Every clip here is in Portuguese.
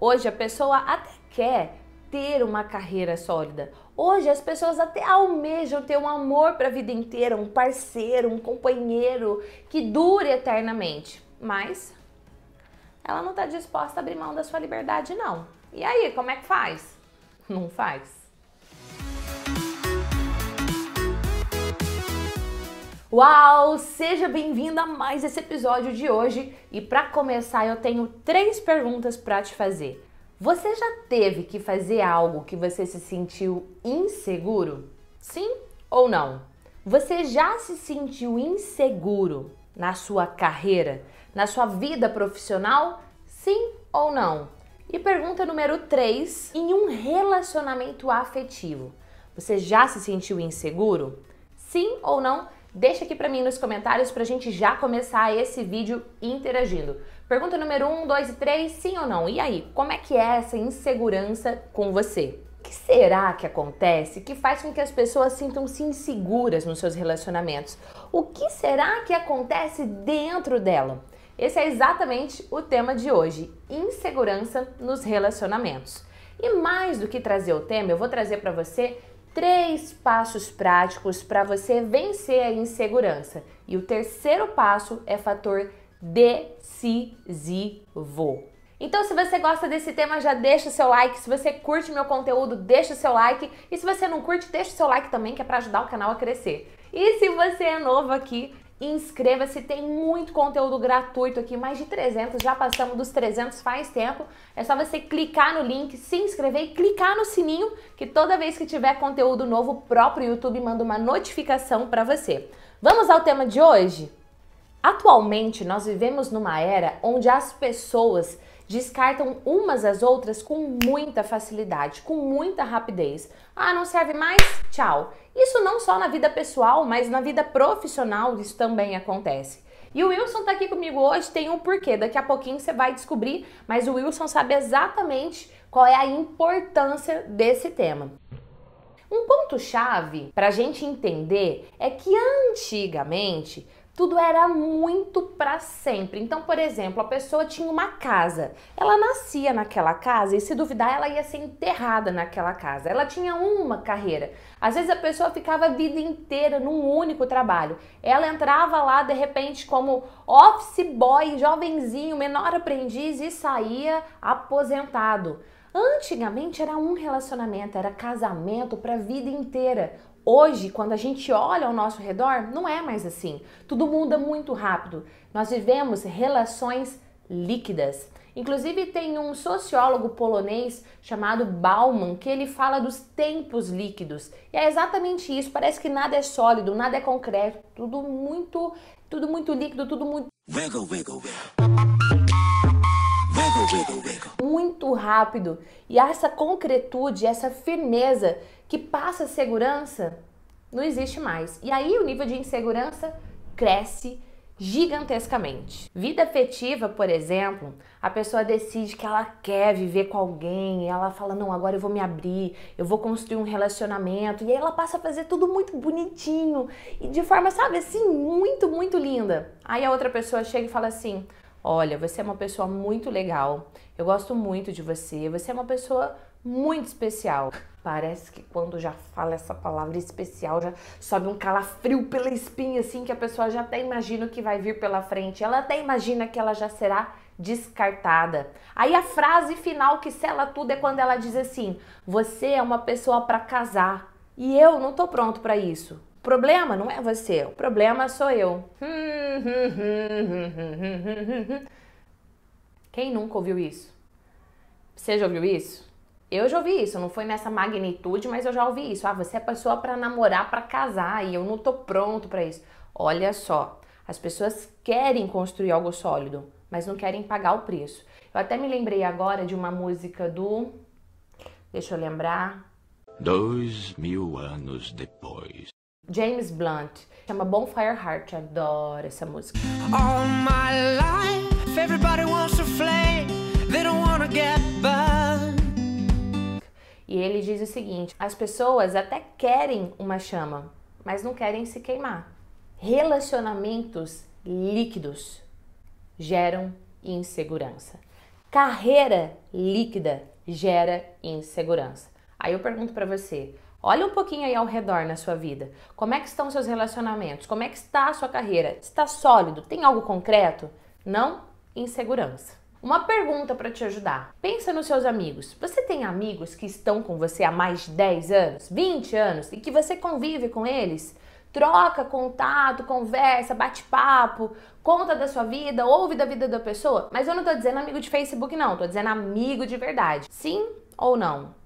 Hoje a pessoa até quer ter uma carreira sólida. Hoje as pessoas até almejam ter um amor para a vida inteira, um parceiro, um companheiro que dure eternamente, mas ela não está disposta a abrir mão da sua liberdade não. E aí, como é que faz? Não faz. Uau! Seja bem-vinda a mais esse episódio de hoje e para começar eu tenho três perguntas para te fazer. Você já teve que fazer algo que você se sentiu inseguro? Sim ou não? Você já se sentiu inseguro na sua carreira, na sua vida profissional? Sim ou não? E pergunta número 3, em um relacionamento afetivo, você já se sentiu inseguro? Sim ou não? Deixa aqui para mim nos comentários para a gente já começar esse vídeo interagindo. Pergunta número 1, 2 e 3, sim ou não? E aí, como é que é essa insegurança com você? O que será que acontece que faz com que as pessoas sintam-se inseguras nos seus relacionamentos? O que será que acontece dentro dela? Esse é exatamente o tema de hoje: insegurança nos relacionamentos. E mais do que trazer o tema, eu vou trazer para você três passos práticos para você vencer a insegurança. E o terceiro passo é fator decisivo. Então, se você gosta desse tema, já deixa o seu like. Se você curte meu conteúdo, deixa o seu like. E se você não curte, deixa o seu like também, que é para ajudar o canal a crescer. E se você é novo aqui, inscreva-se, tem muito conteúdo gratuito aqui, mais de 300, já passamos dos 300 faz tempo. É só você clicar no link, se inscrever e clicar no sininho, que toda vez que tiver conteúdo novo, o próprio YouTube manda uma notificação para você. Vamos ao tema de hoje? Atualmente, nós vivemos numa era onde as pessoas descartam umas as outras com muita facilidade, com muita rapidez. Ah, não serve mais? Tchau. Isso não só na vida pessoal, mas na vida profissional isso também acontece. E o Wilson tá aqui comigo hoje, tem um porquê, daqui a pouquinho você vai descobrir, mas o Wilson sabe exatamente qual é a importância desse tema. Um ponto chave para a gente entender é que antigamente tudo era muito para sempre. Então, por exemplo, a pessoa tinha uma casa. Ela nascia naquela casa e se duvidar, ela ia ser enterrada naquela casa. Ela tinha uma carreira. Às vezes a pessoa ficava a vida inteira num único trabalho. Ela entrava lá de repente como office boy, jovenzinho, menor aprendiz e saía aposentado. Antigamente era um relacionamento, era casamento para a vida inteira. Hoje, quando a gente olha ao nosso redor, não é mais assim. Tudo muda muito rápido. Nós vivemos relações líquidas. Inclusive, tem um sociólogo polonês chamado Bauman que ele fala dos tempos líquidos. E é exatamente isso. Parece que nada é sólido, nada é concreto. Tudo muito, tudo muito líquido, tudo muito. Wiggle, wiggle, wiggle. Wiggle, wiggle, wiggle muito rápido e há essa concretude, essa firmeza que passa segurança, não existe mais. E aí o nível de insegurança cresce gigantescamente. Vida afetiva, por exemplo, a pessoa decide que ela quer viver com alguém, ela fala: "Não, agora eu vou me abrir, eu vou construir um relacionamento". E aí ela passa a fazer tudo muito bonitinho e de forma, sabe, assim, muito, muito linda. Aí a outra pessoa chega e fala assim: Olha, você é uma pessoa muito legal, eu gosto muito de você, você é uma pessoa muito especial. Parece que quando já fala essa palavra especial, já sobe um calafrio pela espinha, assim, que a pessoa já até imagina o que vai vir pela frente. Ela até imagina que ela já será descartada. Aí a frase final que sela tudo é quando ela diz assim: Você é uma pessoa para casar e eu não tô pronto para isso. O problema não é você, o problema sou eu. Quem nunca ouviu isso? Você já ouviu isso? Eu já ouvi isso, não foi nessa magnitude, mas eu já ouvi isso. Ah, você é pessoa para namorar, para casar e eu não tô pronto para isso. Olha só, as pessoas querem construir algo sólido, mas não querem pagar o preço. Eu até me lembrei agora de uma música do. Deixa eu lembrar. Dois mil anos depois. James Blunt. Chama Bonfire Heart, adoro essa música. All my life, everybody wants flame, they don't wanna get burned. E ele diz o seguinte: as pessoas até querem uma chama, mas não querem se queimar. Relacionamentos líquidos geram insegurança. Carreira líquida gera insegurança. Aí eu pergunto para você, Olha um pouquinho aí ao redor na sua vida. Como é que estão seus relacionamentos? Como é que está a sua carreira? Está sólido? Tem algo concreto? Não insegurança. Uma pergunta para te ajudar. Pensa nos seus amigos. Você tem amigos que estão com você há mais de 10 anos, 20 anos e que você convive com eles? Troca contato, conversa, bate papo, conta da sua vida, ouve da vida da pessoa. Mas eu não tô dizendo amigo de Facebook, não, tô dizendo amigo de verdade. Sim ou não?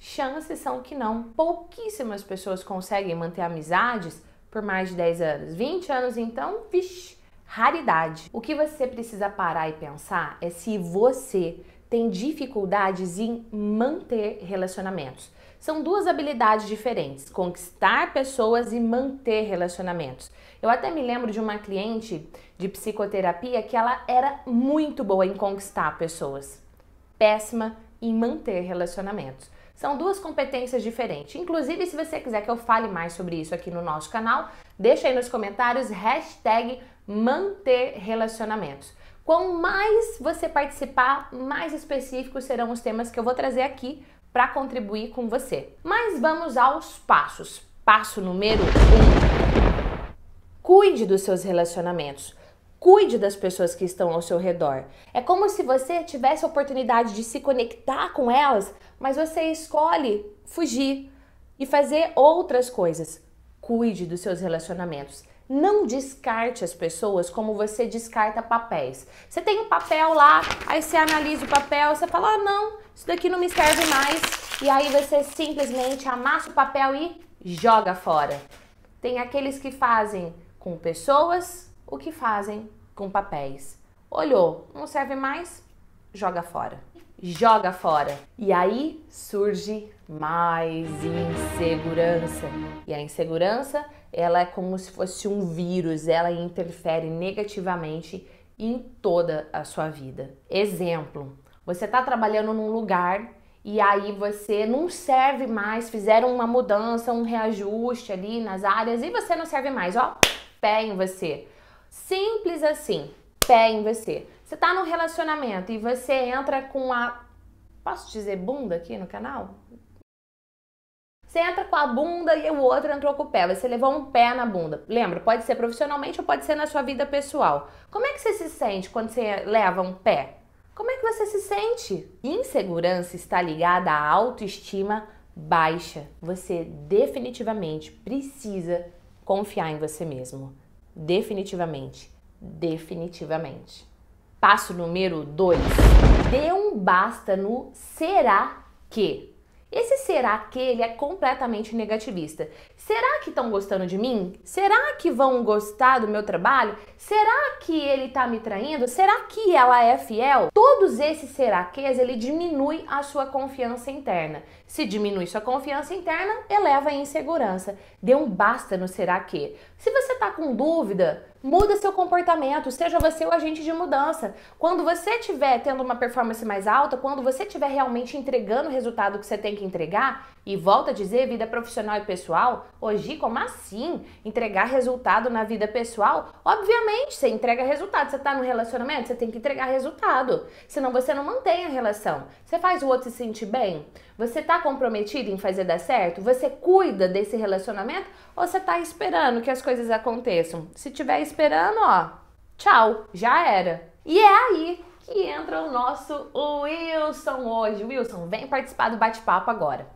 chances são que não. Pouquíssimas pessoas conseguem manter amizades por mais de 10 anos. 20 anos então, vixi, raridade. O que você precisa parar e pensar é se você tem dificuldades em manter relacionamentos. São duas habilidades diferentes: conquistar pessoas e manter relacionamentos. Eu até me lembro de uma cliente de psicoterapia que ela era muito boa em conquistar pessoas, péssima em manter relacionamentos. São duas competências diferentes. Inclusive, se você quiser que eu fale mais sobre isso aqui no nosso canal, deixa aí nos comentários hashtag manter relacionamentos. Quanto mais você participar, mais específicos serão os temas que eu vou trazer aqui para contribuir com você. Mas vamos aos passos. Passo número 1. Um. Cuide dos seus relacionamentos. Cuide das pessoas que estão ao seu redor. É como se você tivesse a oportunidade de se conectar com elas mas você escolhe fugir e fazer outras coisas. Cuide dos seus relacionamentos. Não descarte as pessoas como você descarta papéis. Você tem um papel lá, aí você analisa o papel, você fala: ah, não, isso daqui não me serve mais. E aí você simplesmente amassa o papel e joga fora. Tem aqueles que fazem com pessoas o que fazem com papéis. Olhou, não serve mais, joga fora joga fora. E aí surge mais insegurança. E a insegurança, ela é como se fosse um vírus, ela interfere negativamente em toda a sua vida. Exemplo, você está trabalhando num lugar e aí você não serve mais, fizeram uma mudança, um reajuste ali nas áreas e você não serve mais, ó, pé em você. Simples assim, pé em você. Você tá num relacionamento e você entra com a. Posso dizer bunda aqui no canal? Você entra com a bunda e o outro entrou com o pé. Você levou um pé na bunda. Lembra, pode ser profissionalmente ou pode ser na sua vida pessoal. Como é que você se sente quando você leva um pé? Como é que você se sente? Insegurança está ligada à autoestima baixa. Você definitivamente precisa confiar em você mesmo. Definitivamente. Definitivamente. Passo número 2. Dê um basta no será que. Esse será que ele é completamente negativista. Será que estão gostando de mim? Será que vão gostar do meu trabalho? Será que ele está me traindo? Será que ela é fiel? Todos esses será que's ele diminui a sua confiança interna. Se diminui sua confiança interna, eleva a insegurança. Dê um basta no será que. Se você está com dúvida, Muda seu comportamento, seja você o agente de mudança. Quando você estiver tendo uma performance mais alta, quando você estiver realmente entregando o resultado que você tem que entregar, e volta a dizer vida profissional e pessoal, hoje como assim? Entregar resultado na vida pessoal? Obviamente, você entrega resultado. Você está no relacionamento, você tem que entregar resultado. Senão você não mantém a relação. Você faz o outro se sentir bem? Você está comprometido em fazer dar certo? Você cuida desse relacionamento? Ou você está esperando que as coisas aconteçam? Se tiver esperando, ó, tchau, já era. E é aí que entra o nosso Wilson hoje. Wilson, vem participar do bate-papo agora.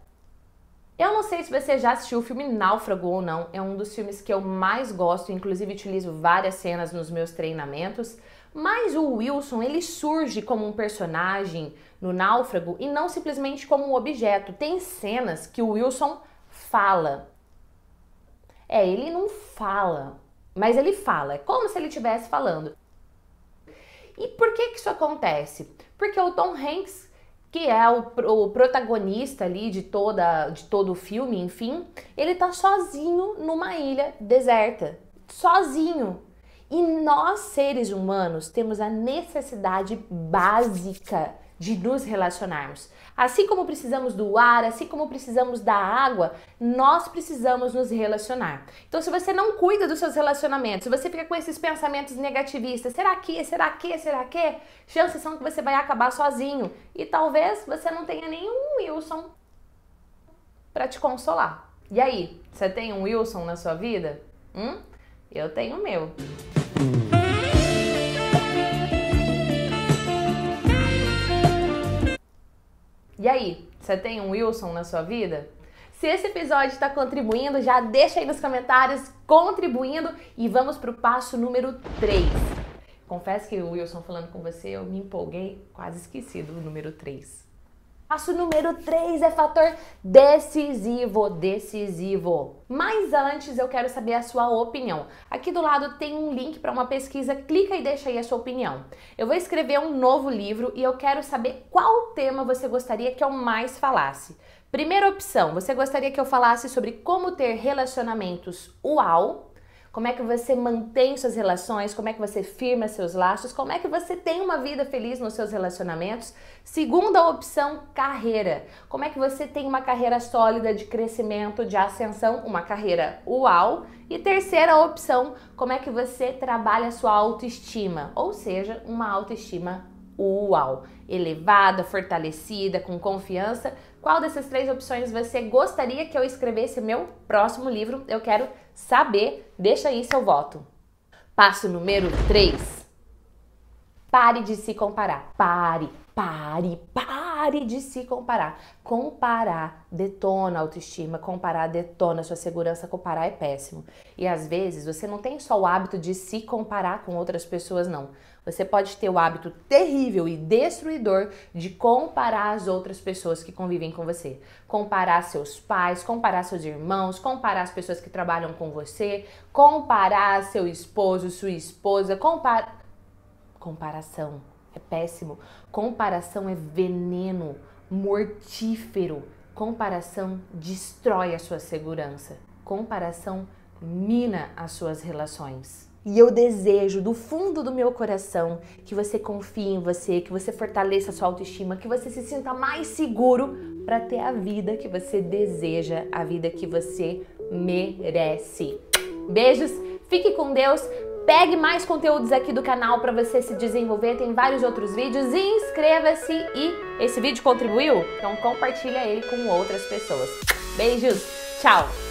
Eu não sei se você já assistiu o filme Náufrago ou não, é um dos filmes que eu mais gosto, inclusive utilizo várias cenas nos meus treinamentos, mas o Wilson, ele surge como um personagem no Náufrago e não simplesmente como um objeto. Tem cenas que o Wilson fala. É, ele não fala, mas ele fala, é como se ele estivesse falando. E por que, que isso acontece? Porque o Tom Hanks, que é o, o, protagonista ali de, toda, de todo o filme, enfim, ele tá sozinho numa ilha deserta. Sozinho. E nós, seres humanos, temos a necessidade básica de nos relacionarmos. Assim como precisamos do ar, assim como precisamos da água, nós precisamos nos relacionar. Então, se você não cuida dos seus relacionamentos, se você fica com esses pensamentos negativistas, será que, será que, será que, chances são que você vai acabar sozinho e talvez você não tenha nenhum Wilson para te consolar. E aí, você tem um Wilson na sua vida? Hum? Eu tenho o meu. E aí, você tem um Wilson na sua vida? Se esse episódio está contribuindo, já deixa aí nos comentários contribuindo e vamos para o passo número 3. Confesso que o Wilson falando com você, eu me empolguei, quase esqueci do número 3. Passo número 3 é fator decisivo, decisivo. Mas antes eu quero saber a sua opinião. Aqui do lado tem um link para uma pesquisa, clica e deixa aí a sua opinião. Eu vou escrever um novo livro e eu quero saber qual tema você gostaria que eu mais falasse. Primeira opção, você gostaria que eu falasse sobre como ter relacionamentos uau como é que você mantém suas relações, como é que você firma seus laços, como é que você tem uma vida feliz nos seus relacionamentos. Segunda opção, carreira. Como é que você tem uma carreira sólida de crescimento, de ascensão, uma carreira uau. E terceira opção, como é que você trabalha sua autoestima, ou seja, uma autoestima uau, elevada, fortalecida, com confiança. Qual dessas três opções você gostaria que eu escrevesse meu próximo livro? Eu quero Saber, deixa aí seu voto. Passo número 3. Pare de se comparar. Pare, pare, pare de se comparar. Comparar detona a autoestima, comparar detona a sua segurança, comparar é péssimo. E às vezes você não tem só o hábito de se comparar com outras pessoas, não. Você pode ter o hábito terrível e destruidor de comparar as outras pessoas que convivem com você. Comparar seus pais, comparar seus irmãos, comparar as pessoas que trabalham com você, comparar seu esposo, sua esposa, comparar. Comparação é péssimo. Comparação é veneno mortífero. Comparação destrói a sua segurança. Comparação mina as suas relações. E eu desejo do fundo do meu coração que você confie em você, que você fortaleça a sua autoestima, que você se sinta mais seguro para ter a vida que você deseja, a vida que você merece. Beijos, fique com Deus. Pegue mais conteúdos aqui do canal para você se desenvolver, tem vários outros vídeos. Inscreva-se e esse vídeo contribuiu? Então compartilha ele com outras pessoas. Beijos, tchau.